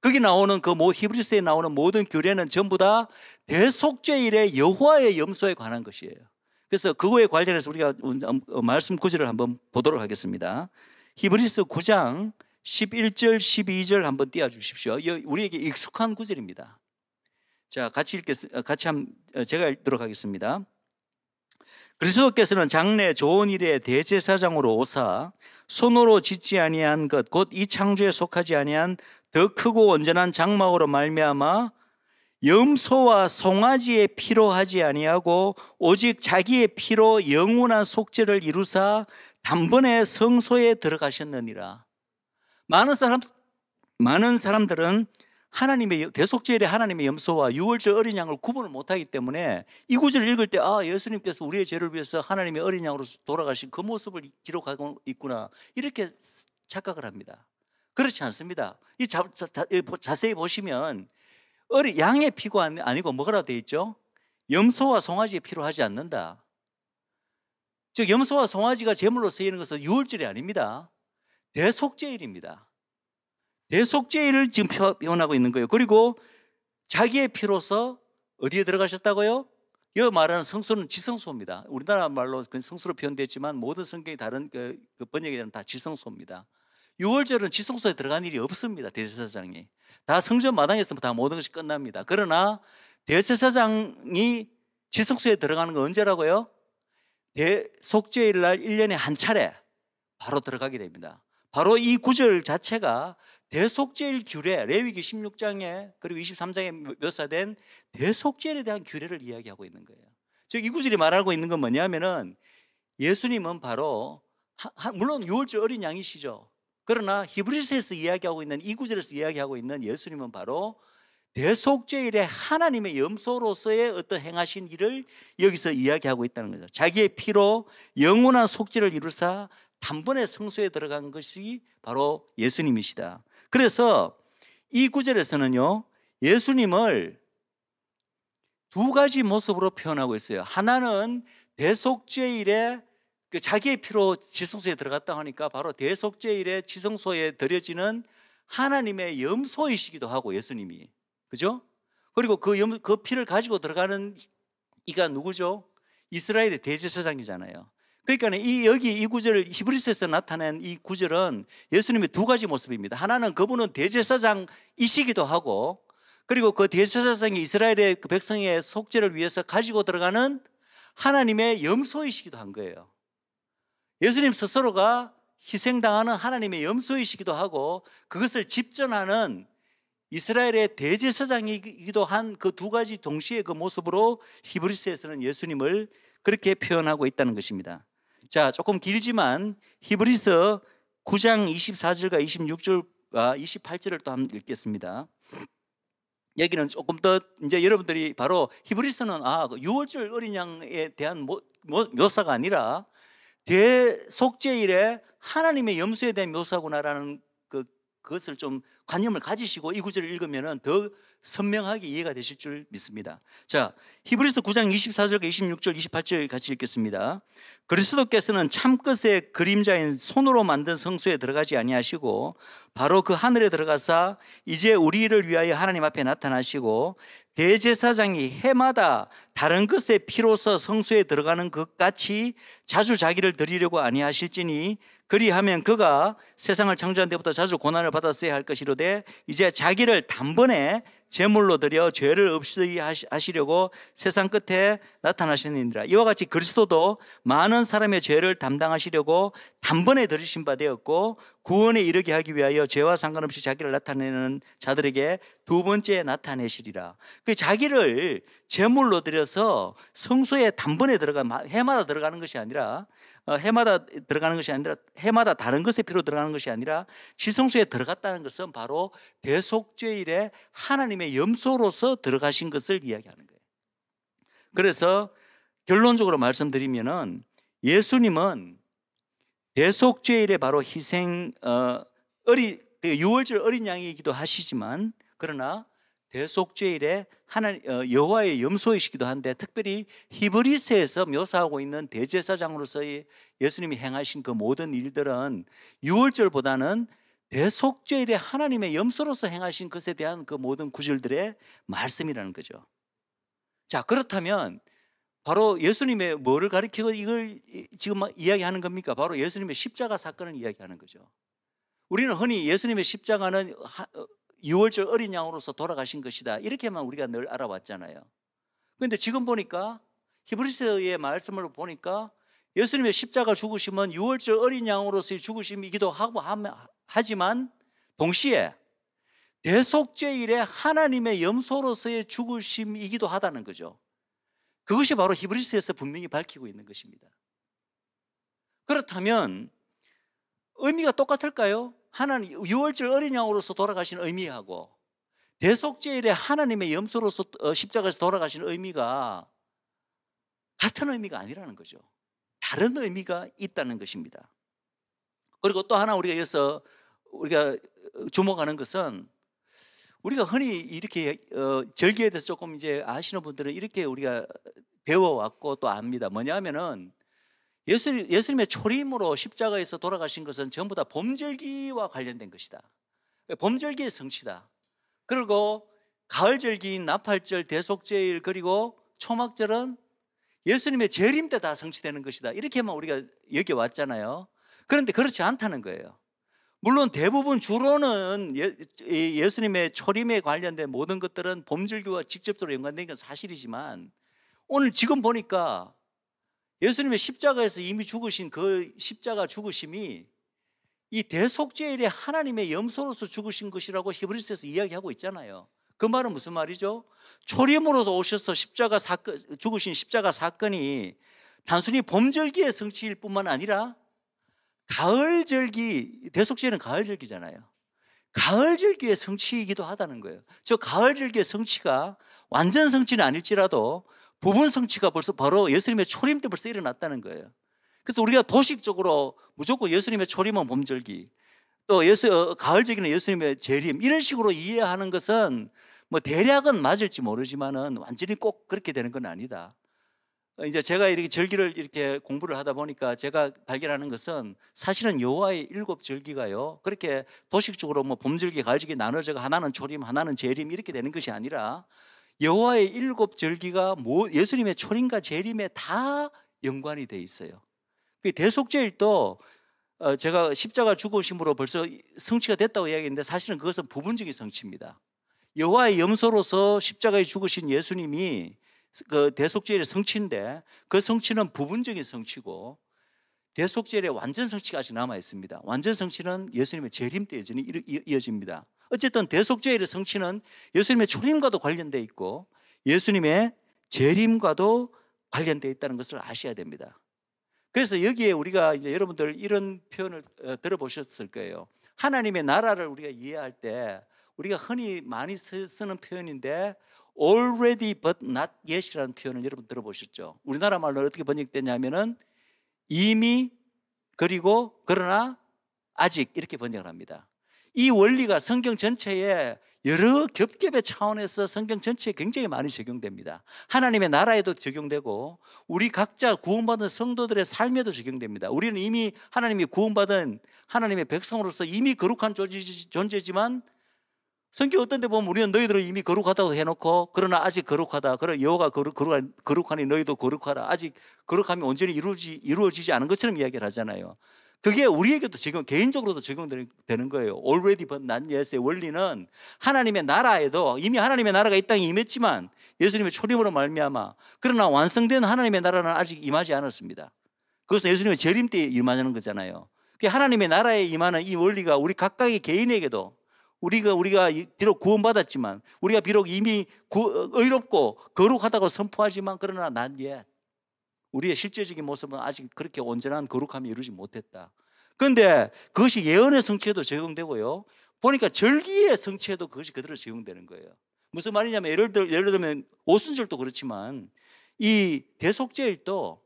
[SPEAKER 1] 거기 나오는 그모 히브리스에 나오는 모든 규례는 전부 다 대속죄일의 여호와의 염소에 관한 것이에요. 그래서 그거에 관련해서 우리가 음, 어, 말씀 구절을 한번 보도록 하겠습니다. 히브리스 9장 11절, 12절 한번 띄워 주십시오. 우리에게 익숙한 구절입니다. 자, 같이 읽겠, 어, 같이 한, 어, 제가 읽도록 하겠습니다. 그리스도께서는 장래 좋은 일에 대제사장으로 오사 손으로 짓지 아니한 것 곧 이 창조에 속하지 아니한 더 크고 온전한 장막으로 말미암아 염소와 송아지의 피로 하지 아니하고 오직 자기의 피로 영원한 속죄를 이루사 단번에 성소에 들어가셨느니라. 많은 사람 많은 사람들은 하나님의 대속제일에 하나님의 염소와 유월절 어린 양을 구분을 못하기 때문에 이 구절을 읽을 때 아 예수님께서 우리의 죄를 위해서 하나님의 어린 양으로 돌아가신 그 모습을 기록하고 있구나 이렇게 착각을 합니다. 그렇지 않습니다. 이 자, 자, 자세히 보시면 어리 양의 피가 아니고 뭐가라 돼 있죠? 염소와 송아지의 피로 하지 않는다. 즉 염소와 송아지가 제물로 쓰이는 것은 유월절이 아닙니다. 대속제일입니다. 대 속죄일을 지금 표현하고 있는 거예요. 그리고 자기의 피로서 어디에 들어가셨다고요? 여 말하는 성소는 지성소입니다. 우리나라 말로 그 성소로 표현됐지만 모든 성경이 다른 그, 그 번역에 는다 지성소입니다. 6월절은 지성소에 들어간 일이 없습니다. 대제사장이 다 성전 마당에서 다 모든 것이 끝납니다. 그러나 대제사장이 지성소에 들어가는 건 언제라고요? 대 속죄일 날 1년에 한 차례 바로 들어가게 됩니다. 바로 이 구절 자체가 대속죄일 규례 레위기 16장에 그리고 23장에 묘사된 대속죄에 대한 규례를 이야기하고 있는 거예요. 즉 이 구절이 말하고 있는 건 뭐냐면은 예수님은 바로 물론 6월절 어린 양이시죠. 그러나 히브리서에서 이야기하고 있는 이 구절에서 이야기하고 있는 예수님은 바로 대속죄일에 하나님의 염소로서의 어떤 행하신 일을 여기서 이야기하고 있다는 거죠. 자기의 피로 영원한 속죄를 이루사 단번에 성소에 들어간 것이 바로 예수님이시다. 그래서 이 구절에서는요, 예수님을 두 가지 모습으로 표현하고 있어요. 하나는 대속죄일에 그 자기의 피로 지성소에 들어갔다 하니까 바로 대속죄일에 지성소에 드려지는 하나님의 염소이시기도 하고 예수님이 그죠? 그리고 그, 염, 그 피를 가지고 들어가는 이가 누구죠? 이스라엘의 대제사장이잖아요. 그러니까 이 여기 이 구절 히브리서에서 나타낸 이 구절은 예수님의 두 가지 모습입니다. 하나는 그분은 대제사장이시기도 하고 그리고 그 대제사장이 이스라엘의 그 백성의 속죄를 위해서 가지고 들어가는 하나님의 염소이시기도 한 거예요. 예수님 스스로가 희생당하는 하나님의 염소이시기도 하고 그것을 집전하는 이스라엘의 대제사장이기도 한 그 두 가지 동시에 그 모습으로 히브리스에서는 예수님을 그렇게 표현하고 있다는 것입니다. 자, 조금 길지만 히브리서 9장 24절과 26절 28절을 또 한번 읽겠습니다. 여기는 조금 더 이제 여러분들이 바로 히브리서는 아, 6월절 그 어린 양에 대한 묘사가 아니라 대속제일에 하나님의 염소에 대한 묘사구나라는 그것을 좀 관념을 가지시고 이 구절을 읽으면 더 선명하게 이해가 되실 줄 믿습니다. 자, 히브리서 9장 24절과 26절, 28절 같이 읽겠습니다. 그리스도께서는 참끝의 그림자인 손으로 만든 성소에 들어가지 아니하시고 바로 그 하늘에 들어가사 이제 우리를 위하여 하나님 앞에 나타나시고 대제사장이 해마다 다른 것에 피로서 성소에 들어가는 것 같이 자주 자기를 드리려고 아니하실지니 그리하면 그가 세상을 창조한 때부터 자주 고난을 받았어야 할 것이로되 이제 자기를 단번에 제물로 드려 죄를 없이 하시려고 세상 끝에 나타나시느니라 이와 같이 그리스도도 많은 사람의 죄를 담당하시려고 단번에 들으신 바 되었고 구원에 이르게 하기 위하여 죄와 상관없이 자기를 나타내는 자들에게 두 번째 나타내시리라. 그 자기를 제물로 드려서 성소에 단번에 들어가 해마다 들어가는 것이 아니라 어, 해마다 들어가는 것이 아니라 해마다 다른 것에 피로 들어가는 것이 아니라 지성소에 들어갔다는 것은 바로 대속죄일에 하나님의 염소로서 들어가신 것을 이야기하는 거예요. 그래서 결론적으로 말씀드리면은 예수님은 대속죄일에 바로 희생 어, 어리 그 유월절 어린 양이기도 하시지만 그러나 대속죄일에 하나 어, 여호와의 염소이시기도 한데 특별히 히브리서에서 묘사하고 있는 대제사장으로서의 예수님이 행하신 그 모든 일들은 유월절보다는 대속죄일에 하나님의 염소로서 행하신 것에 대한 그 모든 구절들의 말씀이라는 거죠. 자 그렇다면 바로 예수님의 뭐를 가리키고 이걸 지금 이야기하는 겁니까? 바로 예수님의 십자가 사건을 이야기하는 거죠. 우리는 흔히 예수님의 십자가는 6월절 어, 어린 양으로서 돌아가신 것이다. 이렇게만 우리가 늘 알아왔잖아요. 그런데 지금 보니까 히브리서의 말씀을 보니까 예수님의 십자가 죽으심은 6월절 어린 양으로서의 죽으심이기도 하고 하지만 동시에 대속죄일에 하나님의 염소로서의 죽으심이기도 하다는 거죠. 그것이 바로 히브리스에서 분명히 밝히고 있는 것입니다. 그렇다면 의미가 똑같을까요? 하나는 유월절 어린 양으로서 돌아가신 의미하고 대속제일에 하나님의 염소로서 어, 십자가에서 돌아가신 의미가 같은 의미가 아니라는 거죠. 다른 의미가 있다는 것입니다. 그리고 또 하나 우리가 여기서 우리가 어, 주목하는 것은 우리가 흔히 이렇게 어, 절기에 대해서 조금 이제 아시는 분들은 이렇게 우리가 배워왔고 또 압니다. 뭐냐면은 예수님, 예수님의 초림으로 십자가에서 돌아가신 것은 전부 다 봄절기와 관련된 것이다. 봄절기의 성취다. 그리고 가을절기인 나팔절, 대속제일 그리고 초막절은 예수님의 재림 때 다 성취되는 것이다. 이렇게만 우리가 여기 왔잖아요. 그런데 그렇지 않다는 거예요. 물론 대부분 주로는 예, 수님의 초림에 관련된 모든 것들은 범절교와 직접적으로 연관된 건 사실이지만 오늘 지금 보니까 예수님의 십자가에서 이미 죽으신 그 십자가 죽으심이 이 대속죄일에 하나님의 염소로서 죽으신 것이라고 히브리스에서 이야기하고 있잖아요. 그 말은 무슨 말이죠? 초림으로서 오셔서 십자가 사건, 죽으신 십자가 사건이 단순히 범절기의 성취일 뿐만 아니라 가을 절기 대속제는 가을 절기잖아요. 가을 절기의 성취이기도 하다는 거예요. 저 가을 절기의 성취가 완전 성취는 아닐지라도 부분 성취가 벌써 바로 예수님의 초림 때 벌써 일어났다는 거예요. 그래서 우리가 도식적으로 무조건 예수님의 초림은 봄절기, 또 예수 어, 가을 절기는 예수님의 재림 이런 식으로 이해하는 것은 뭐 대략은 맞을지 모르지만은 완전히 꼭 그렇게 되는 건 아니다. 이제 제가 이렇게 절기를 이렇게 공부를 하다 보니까 제가 발견하는 것은 사실은 여호와의 일곱 절기가요. 그렇게 도식적으로 뭐 봄절기, 가을절기 나눠져 하나는 초림, 하나는 재림 이렇게 되는 것이 아니라 여호와의 일곱 절기가 뭐 예수님의 초림과 재림에 다 연관이 돼 있어요. 그 대속제일도 어, 제가 십자가 죽으심으로 벌써 성취가 됐다고 이야기했는데 사실은 그것은 부분적인 성취입니다. 여호와의 염소로서 십자가에 죽으신 예수님이 그 대속절의 성취인데 그 성취는 부분적인 성취고 대속절의 완전 성취가 아직 남아 있습니다. 완전 성취는 예수님의 재림 때 여전히 이어집니다. 어쨌든 대속절의 성취는 예수님의 초림과도 관련돼 있고 예수님의 재림과도 관련돼 있다는 것을 아셔야 됩니다. 그래서 여기에 우리가 이제 여러분들 이런 표현을 어, 들어보셨을 거예요. 하나님의 나라를 우리가 이해할 때 우리가 흔히 많이 쓰는 표현인데 already but not yet이라는 표현을 여러분 들어보셨죠? 우리나라 말로 어떻게 번역되냐면은 이미 그리고 그러나 아직 이렇게 번역을 합니다. 이 원리가 성경 전체에 여러 겹겹의 차원에서 성경 전체에 굉장히 많이 적용됩니다. 하나님의 나라에도 적용되고 우리 각자 구원받은 성도들의 삶에도 적용됩니다. 우리는 이미 하나님이 구원받은 하나님의 백성으로서 이미 거룩한 존재지만 성경 어떤 데 보면 우리는 너희들을 이미 거룩하다고 해놓고 그러나 아직 거룩하다. 그러 나 여호가 거룩, 거룩하니 너희도 거룩하라. 아직 거룩함이 온전히 이루어지, 이루어지지 않은 것처럼 이야기를 하잖아요. 그게 우리에게도 지금 개인적으로도 적용되는 거예요. Already but not yet의 원리는 하나님의 나라에도 이미 하나님의 나라가 이 땅에 임했지만 예수님의 초림으로 말미암아 그러나 완성된 하나님의 나라는 아직 임하지 않았습니다. 그것은 예수님의 재림 때 임하는 거잖아요. 그게 하나님의 나라에 임하는 이 원리가 우리 각각의 개인에게도 우리가 우리가 비록 구원받았지만 우리가 비록 이미 구, 의롭고 거룩하다고 선포하지만 그러나 난 옛. 우리의 실제적인 모습은 아직 그렇게 온전한 거룩함이 이루지 못했다. 그런데 그것이 예언의 성취에도 적용되고요. 보니까 절기의 성취에도 그것이 그대로 적용되는 거예요. 무슨 말이냐면 예를, 들, 예를 들면 오순절도 그렇지만 이 대속제일도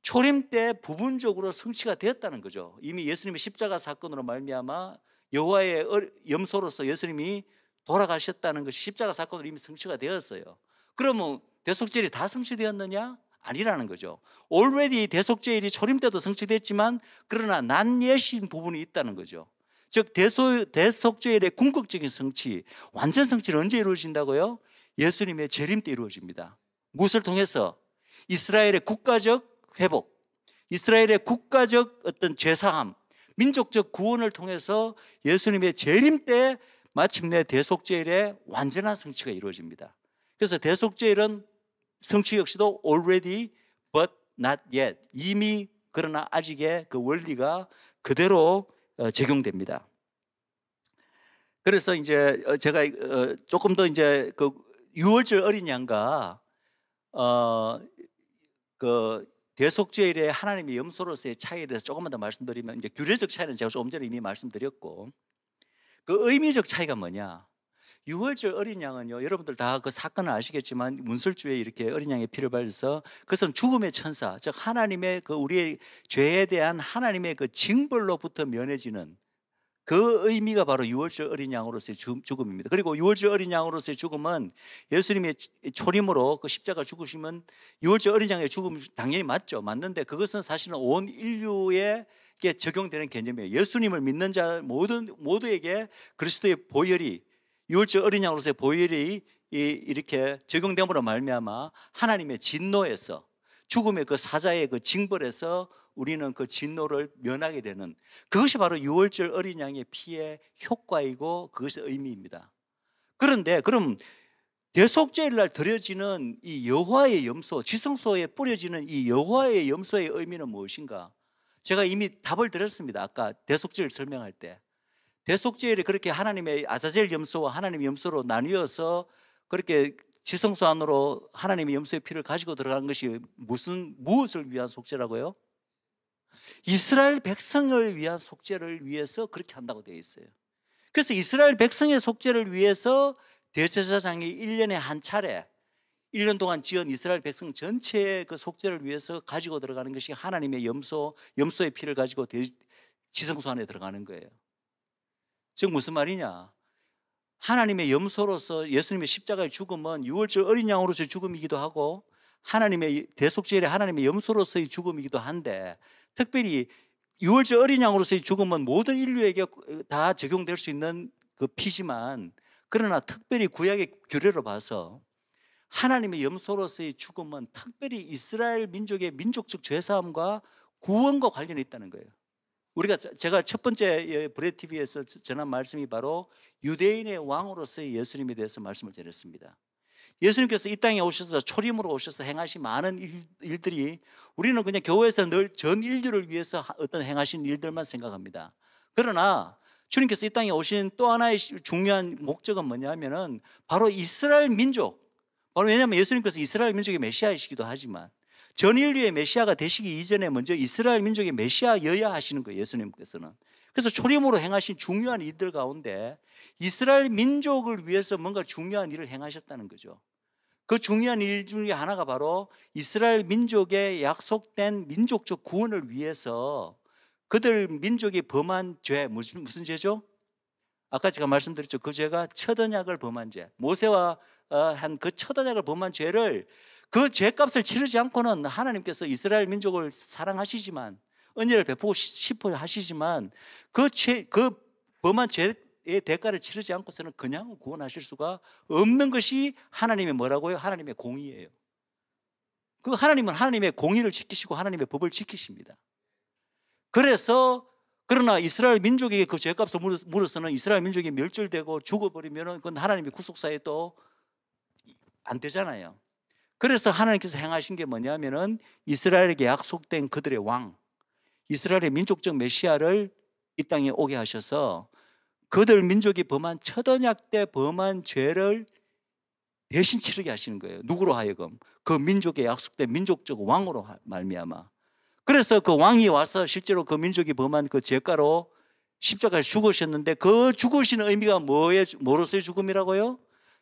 [SPEAKER 1] 초림 때 부분적으로 성취가 되었다는 거죠. 이미 예수님의 십자가 사건으로 말미암아 여호와의 염소로서 예수님이 돌아가셨다는 것이 십자가 사건으로 이미 성취가 되었어요. 그러면 대속죄일이 다 성취되었느냐? 아니라는 거죠. already 대속죄일이 초림 때도 성취됐지만 그러나 난 예신 부분이 있다는 거죠. 즉 대소, 대속죄일의 궁극적인 성취, 완전 성취는 언제 이루어진다고요? 예수님의 재림 때 이루어집니다. 무엇을 통해서 이스라엘의 국가적 회복, 이스라엘의 국가적 어떤 죄사함, 민족적 구원을 통해서 예수님의 재림 때 마침내 대속제일의 완전한 성취가 이루어집니다. 그래서 대속제일은 성취 역시도 already but not yet 이미 그러나 아직의 그 원리가 그대로 어, 적용됩니다. 그래서 이제 어, 제가 어, 조금 더 이제 그 유월절 어린 양과 어그 대속죄일에 하나님의 염소로서의 차이에 대해서 조금만 더 말씀드리면 이제 규례적 차이는 제가 조금 전에 이미 말씀드렸고 그 의미적 차이가 뭐냐? 유월절 어린 양은요, 여러분들 다 그 사건을 아시겠지만 문설주에 이렇게 어린 양의 피를 발려서 그것은 죽음의 천사, 즉 하나님의 그 우리의 죄에 대한 하나님의 그 징벌로부터 면해지는 그 의미가 바로 유월절 어린 양으로서의 죽음입니다. 그리고 6월절 어린 양으로서의 죽음은 예수님의 초림으로 그 십자가 죽으시면 6월절 어린 양의 죽음 당연히 맞죠. 맞는데 그것은 사실은 온 인류의 게 적용되는 개념이에요. 예수님을 믿는 자 모든 모두에게 그리스도의 보혈이 6월절 어린 양으로서의 보혈이 이렇게 적용됨으로 말미암아 하나님의 진노에서 죽음의 그 사자의 그 징벌에서 우리는 그 진노를 면하게 되는 그것이 바로 유월절 어린 양의 피의 효과이고 그것의 의미입니다. 그런데 그럼 대속제일 날 드려지는 이 여호와의 염소, 지성소에 뿌려지는 이 여호와의 염소의 의미는 무엇인가? 제가 이미 답을 드렸습니다. 아까 대속제일 설명할 때. 대속제일이 그렇게 하나님의 아자젤 염소와 하나님의 염소로 나뉘어서 그렇게 지성소 안으로 하나님의 염소의 피를 가지고 들어간 것이 무슨 무엇을 위한 속죄라고요? 이스라엘 백성을 위한 속죄를 위해서 그렇게 한다고 되어 있어요. 그래서 이스라엘 백성의 속죄를 위해서 대제사장이 1년에 한 차례 1년 동안 지은 이스라엘 백성 전체의 그 속죄를 위해서 가지고 들어가는 것이 하나님의 염소, 염소의 피를 가지고 지성소 안에 들어가는 거예요. 즉 무슨 말이냐? 하나님의 염소로서 예수님의 십자가의 죽음은 6월절 어린 양으로서 죽음이기도 하고 하나님의 대속죄일의 하나님의 염소로서의 죽음이기도 한데 특별히 유월절 어린 양으로서의 죽음은 모든 인류에게 어, 다 적용될 수 있는 그 피지만 그러나 특별히 구약의 규례로 봐서 하나님의 염소로서의 죽음은 특별히 이스라엘 민족의 민족적 죄사함과 구원과 관련이 있다는 거예요. 우리가 제가 첫 번째 예, 브레 TV에서 전한 말씀이 바로 유대인의 왕으로서의 예수님에 대해서 말씀을 드렸습니다. 예수님께서 이 땅에 오셔서 초림으로 오셔서 행하신 많은 일, 들이 우리는 그냥 교회에서 늘 전 인류를 위해서 어떤 행하신 일들만 생각합니다. 그러나 주님께서 이 땅에 오신 또 하나의 중요한 목적은 뭐냐면은 바로 이스라엘 민족. 바로 왜냐하면 예수님께서 이스라엘 민족의 메시아이시기도 하지만 전 인류의 메시아가 되시기 이전에 먼저 이스라엘 민족의 메시아여야 하시는 거예요. 예수님께서는. 그래서 초림으로 행하신 중요한 일들 가운데 이스라엘 민족을 위해서 뭔가 중요한 일을 행하셨다는 거죠. 그 중요한 일 중에 하나가 바로 이스라엘 민족의 약속된 민족적 구원을 위해서 그들 민족이 범한 죄 무슨 무슨 죄죠? 아까 제가 말씀드렸죠. 그 죄가 첫 언약을 범한 죄. 모세와 어, 한 그 첫 언약을 범한 죄를 그 죄값을 치르지 않고는 하나님께서 이스라엘 민족을 사랑하시지만 은혜를 베푸고 싶어 하시지만 그, 죄, 그 범한 죄 대가를 치르지 않고서는 그냥 구원하실 수가 없는 것이 하나님의 뭐라고요? 하나님의 공의예요. 그 하나님은 하나님의 공의를 지키시고 하나님의 법을 지키십니다. 그래서 그러나 이스라엘 민족에게 그 죄값을 물어서는 이스라엘 민족이 멸절되고 죽어버리면 그건 하나님의 구속사에 또 안 되잖아요. 그래서 하나님께서 행하신 게 뭐냐면은 이스라엘에게 약속된 그들의 왕, 이스라엘의 민족적 메시아를 이 땅에 오게 하셔서 그들 민족이 범한 첫 언약 때 범한 죄를 대신 치르게 하시는 거예요. 누구로 하여금 그 민족의 약속된 민족적 왕으로 말미암아. 그래서 그 왕이 와서 실제로 그 민족이 범한 그 죄가로 십자가에 죽으셨는데 그 죽으신 의미가 뭐에 뭐로서의 죽음이라고요?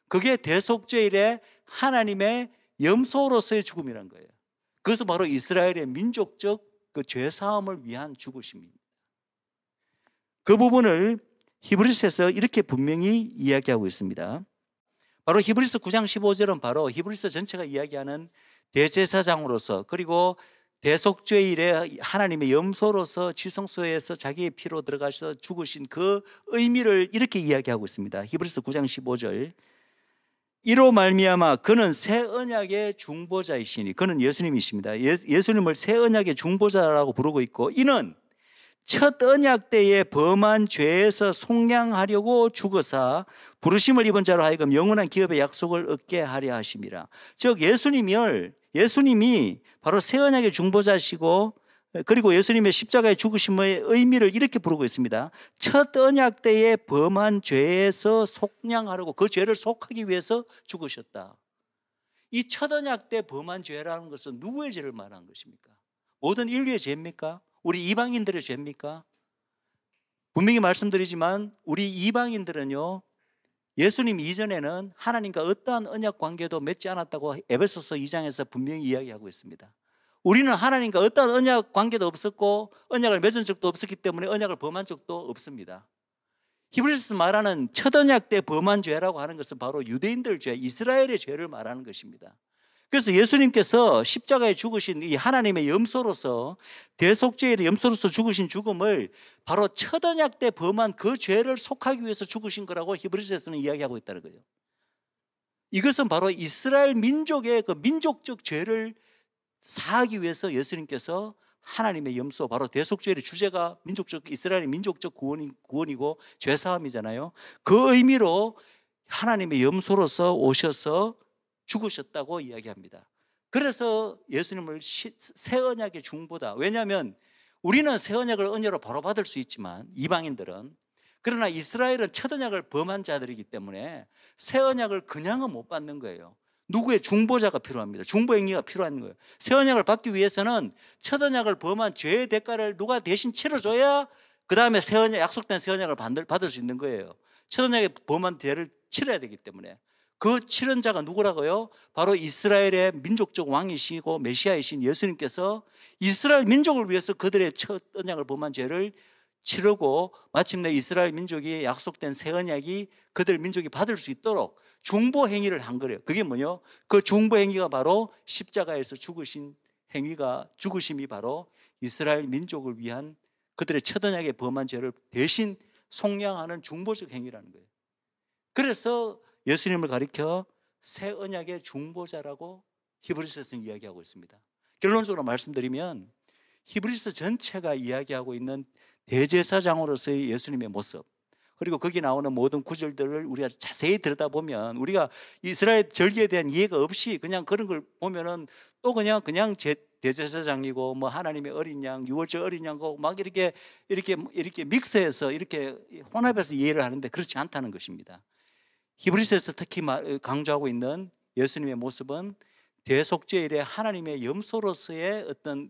[SPEAKER 1] 그게 대속죄일에 하나님의 염소로서의 죽음이란 거예요. 그래서 바로 이스라엘의 민족적 그 죄 사함을 위한 죽으심입니다. 그 부분을 히브리스에서 이렇게 분명히 이야기하고 있습니다. 바로 히브리스 9장 15절은 바로 히브리스 전체가 이야기하는 대제사장으로서 그리고 대속죄 일에 하나님의 염소로서 지성소에서 자기의 피로 들어가서 죽으신 그 의미를 이렇게 이야기하고 있습니다. 히브리서 9장 15절. 이로 말미암아 그는 새 언약의 중보자이시니 그는 예수님이십니다. 예, 예수님을 새 언약의 중보자라고 부르고 있고 이는 첫 언약 때에 범한 죄에서 속량하려고 죽어서 부르심을 입은 자로 하여금 영원한 기업의 약속을 얻게 하려 하심이라. 즉 예수님을 예수님이 바로 새 언약의 중보자시고 그리고 예수님의 십자가의 죽으심의 의미를 이렇게 부르고 있습니다. 첫 언약 때에 범한 죄에서 속량하려고 그 죄를 속하기 위해서 죽으셨다. 이 첫 언약 때 범한 죄라는 것은 누구의 죄를 말하는 것입니까? 모든 인류의 죄입니까? 우리 이방인들의 죄입니까? 분명히 말씀드리지만 우리 이방인들은요. 예수님 이전에는 하나님과 어떠한 언약 관계도 맺지 않았다고 에베소서 2장에서 분명히 이야기하고 있습니다. 우리는 하나님과 어떠한 언약 관계도 없었고 언약을 맺은 적도 없었기 때문에 언약을 범한 적도 없습니다. 히브리스 말하는 첫 언약 때 범한 죄라고 하는 것은 바로 유대인들 죄, 이스라엘의 죄를 말하는 것입니다. 그래서 예수님께서 십자가에 죽으신 이 하나님의 염소로서 대속죄의 염소로서 죽으신 죽음을 바로 첫 언약 때 범한 그 죄를 속하기 위해서 죽으신 거라고 히브리서에서는 이야기하고 있다는 거예요. 이것은 바로 이스라엘 민족의 그 민족적 죄를 사하기 위해서 예수님께서 하나님의 염소 바로 대속죄의 주제가 민족적 이스라엘의 민족적 구원이, 구원이고 죄 사함이잖아요. 그 의미로 하나님의 염소로서 오셔서 죽으셨다고 이야기합니다. 그래서 예수님을 새 언약의 중보다. 왜냐하면 우리는 새 언약을 은혜로 바로 받을 수 있지만 이방인들은 그러나 이스라엘은 첫 언약을 범한 자들이기 때문에 새 언약을 그냥은 못 받는 거예요. 누구의 중보자가 필요합니다. 중보 행위가 필요한 거예요. 새 언약을 받기 위해서는 첫 언약을 범한 죄의 대가를 누가 대신 치러줘야 그 다음에 새 언약 약속된 새 언약을 받을 수 있는 거예요. 첫 언약의 범한 대를 치러야 되기 때문에 그 치른 자가 누구라고요? 바로 이스라엘의 민족적 왕이시고 메시아이신 예수님께서 이스라엘 민족을 위해서 그들의 첫 언약을 범한 죄를 치르고 마침내 이스라엘 민족이 약속된 새 언약이 그들 민족이 받을 수 있도록 중보 행위를 한 거래요. 그게 뭐요? 그 중보 행위가 바로 십자가에서 죽으신 행위가 죽으심이 바로 이스라엘 민족을 위한 그들의 첫 언약의 범한 죄를 대신 속량하는 중보적 행위라는 거예요. 그래서 예수님을 가리켜 새 언약의 중보자라고 히브리서에서는 이야기하고 있습니다. 결론적으로 말씀드리면 히브리서 전체가 이야기하고 있는 대제사장으로서의 예수님의 모습 그리고 거기 나오는 모든 구절들을 우리가 자세히 들여다보면 우리가 이스라엘 절기에 대한 이해가 없이 그냥 그런 걸 보면은 또 그냥 그냥 제 대제사장이고 뭐 하나님의 어린 양, 유월절 어린 양고 막 이렇게 이렇게 이렇게 믹스해서 이렇게 혼합해서 이해를 하는데 그렇지 않다는 것입니다. 히브리서에서 특히 어, 강조하고 있는 예수님의 모습은 대속죄 일에 하나님의 염소로서의 어떤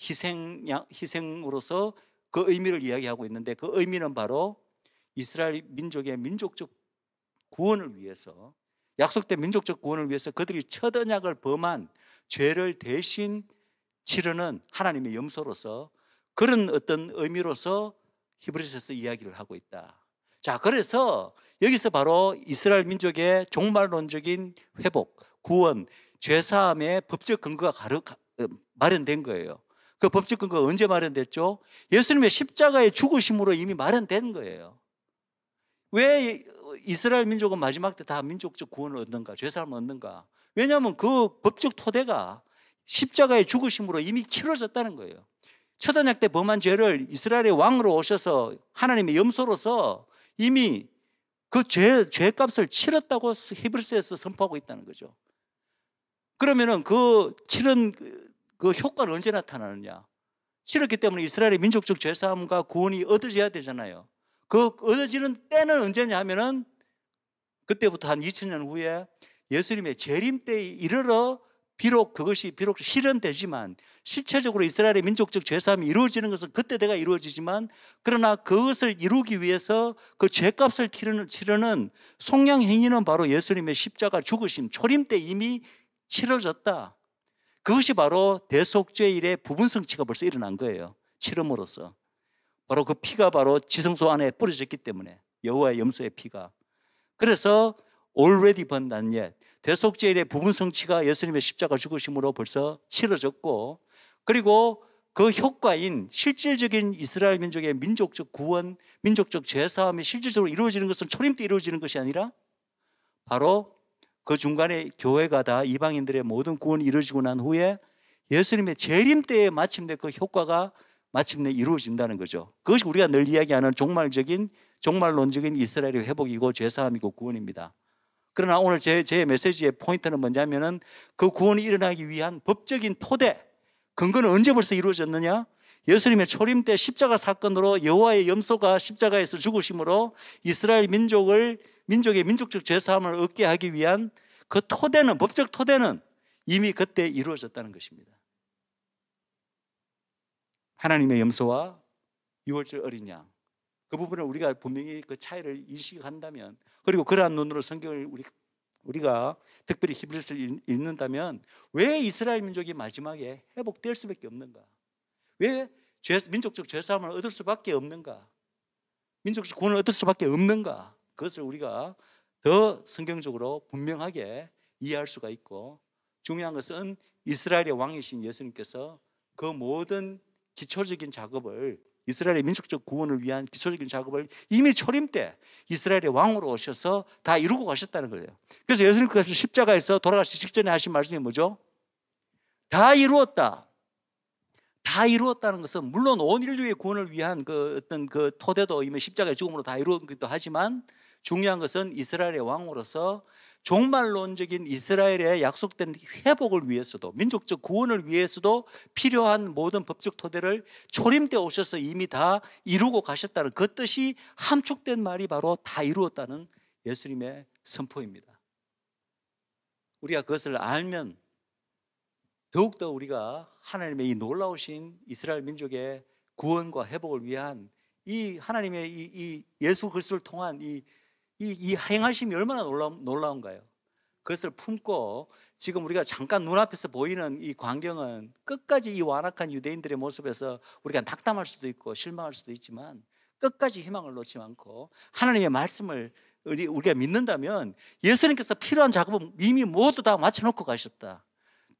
[SPEAKER 1] 희생 희생으로서 그 의미를 이야기하고 있는데 그 의미는 바로 이스라엘 민족의 민족적 구원을 위해서 약속된 민족적 구원을 위해서 그들이 첫 언약을 범한 죄를 대신 치르는 하나님의 염소로서 그런 어떤 의미로서 히브리서에서 이야기를 하고 있다. 자, 그래서 여기서 바로 이스라엘 민족의 종말론적인 회복, 구원, 죄사함의 법적 근거가 가르, 어, 마련된 거예요. 그 법적 근거가 언제 마련됐죠? 예수님의 십자가의 죽으심으로 이미 마련된 거예요. 왜 이스라엘 민족은 마지막 때 다 민족적 구원을 얻는가? 죄사함을 얻는가? 왜냐하면 그 법적 토대가 십자가의 죽으심으로 이미 치러졌다는 거예요. 첫단약때 범한 죄를 이스라엘의 왕으로 오셔서 하나님의 염소로서 이미 그 죄, 죄값을 치렀다고 히브리스에서 선포하고 있다는 거죠. 그러면은 그 치른 그, 그 효과는 언제 나타나느냐? 치렀기 때문에 이스라엘의 민족적 죄사함과 구원이 얻어져야 되잖아요. 그 얻어지는 때는 언제냐 하면은 그때부터 한 2000년 후에 예수님의 재림 때 이르러 비록 그것이 비록 실현되지만 실체적으로 이스라엘의 민족적 죄사함이 이루어지는 것은 그때 내가 이루어지지만 그러나 그것을 이루기 위해서 그 죄값을 치르는 속량 행위는 바로 예수님의 십자가 죽으심 초림 때 이미 치러졌다. 그것이 바로 대속죄일의 부분 성취가 벌써 일어난 거예요. 치름으로써 바로 그 피가 바로 지성소 안에 뿌려졌기 때문에 여호와의 염소의 피가 그래서 already b o 대속죄의 부분 성취가 예수님의 십자가 죽으심으로 벌써 치러졌고 그리고 그 효과인 실질적인 이스라엘 민족의 민족적 구원, 민족적 죄사함이 실질적으로 이루어지는 것은 초림 때 이루어지는 것이 아니라 바로 그 중간에 교회가 다 이방인들의 모든 구원이 이루어지고 난 후에 예수님의 재림 때에 마침내 그 효과가 마침내 이루어진다는 거죠. 그것이 우리가 늘 이야기하는 종말적인 종말론적인 이스라엘의 회복이고 죄사함이고 구원입니다. 그러나 오늘 제, 제 메시지의 포인트는 뭐냐면은 그 구원이 일어나기 위한 법적인 토대, 근거는 언제 벌써 이루어졌느냐? 예수님의 초림 때 십자가 사건으로 여호와의 염소가 십자가에서 죽으심으로 이스라엘 민족을 민족의 민족적 죄사함을 얻게 하기 위한 그 토대는 법적 토대는 이미 그때 이루어졌다는 것입니다. 하나님의 염소와 유월절 어린 양그 부분을 우리가 분명히 그 차이를 인식한다면 그리고 그러한 눈으로 성경을 우리 우리가 특별히 히브리스를 읽는다면 왜 이스라엘 민족이 마지막에 회복될 수밖에 없는가? 왜 죄, 민족적 죄사함을 얻을 수밖에 없는가? 민족적 구원을 얻을 수밖에 없는가? 그것을 우리가 더 성경적으로 분명하게 이해할 수가 있고 중요한 것은 이스라엘의 왕이신 예수님께서 그 모든 기초적인 작업을 이스라엘의 민족적 구원을 위한 기초적인 작업을 이미 초림 때 이스라엘의 왕으로 오셔서 다 이루고 가셨다는 거예요. 그래서 예수님께서 십자가에서 돌아가시 직전에 하신 말씀이 뭐죠? 다 이루었다. 다 이루었다는 것은 물론 온 인류의 구원을 위한 그 어떤 그 토대도 이미 십자가의 죽음으로 다 이루었기도 하지만 중요한 것은 이스라엘의 왕으로서 종말론적인 이스라엘의 약속된 회복을 위해서도 민족적 구원을 위해서도 필요한 모든 법적 토대를 초림 때 오셔서 이미 다 이루고 가셨다는 그 뜻이 함축된 말이 바로 다 이루었다는 예수님의 선포입니다. 우리가 그것을 알면 더욱더 우리가 하나님의 이 놀라우신 이스라엘 민족의 구원과 회복을 위한 이 하나님의 이, 이 예수 그리스도를 통한 이 이, 이 행하심이 얼마나 놀라운, 놀라운가요? 그것을 품고 지금 우리가 잠깐 눈앞에서 보이는 이 광경은 끝까지 이 완악한 유대인들의 모습에서 우리가 낙담할 수도 있고 실망할 수도 있지만 끝까지 희망을 놓지 않고 하나님의 말씀을 우리, 우리가 믿는다면 예수님께서 필요한 작업은 이미 모두 다 마쳐놓고 가셨다.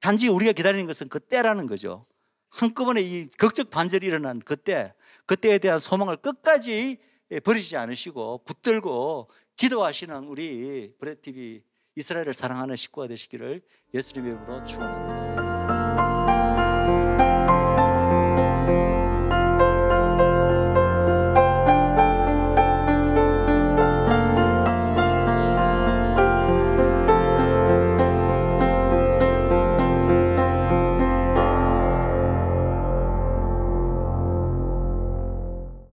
[SPEAKER 1] 단지 우리가 기다리는 것은 그때라는 거죠. 한꺼번에 이 극적 반절이 일어난 그때, 그때에 대한 소망을 끝까지 예, 버리지 않으시고 붙들고 기도하시는 우리 브레티비 이스라엘을 사랑하는 식구가 되시기를 예수님의 이름으로 축원합니다.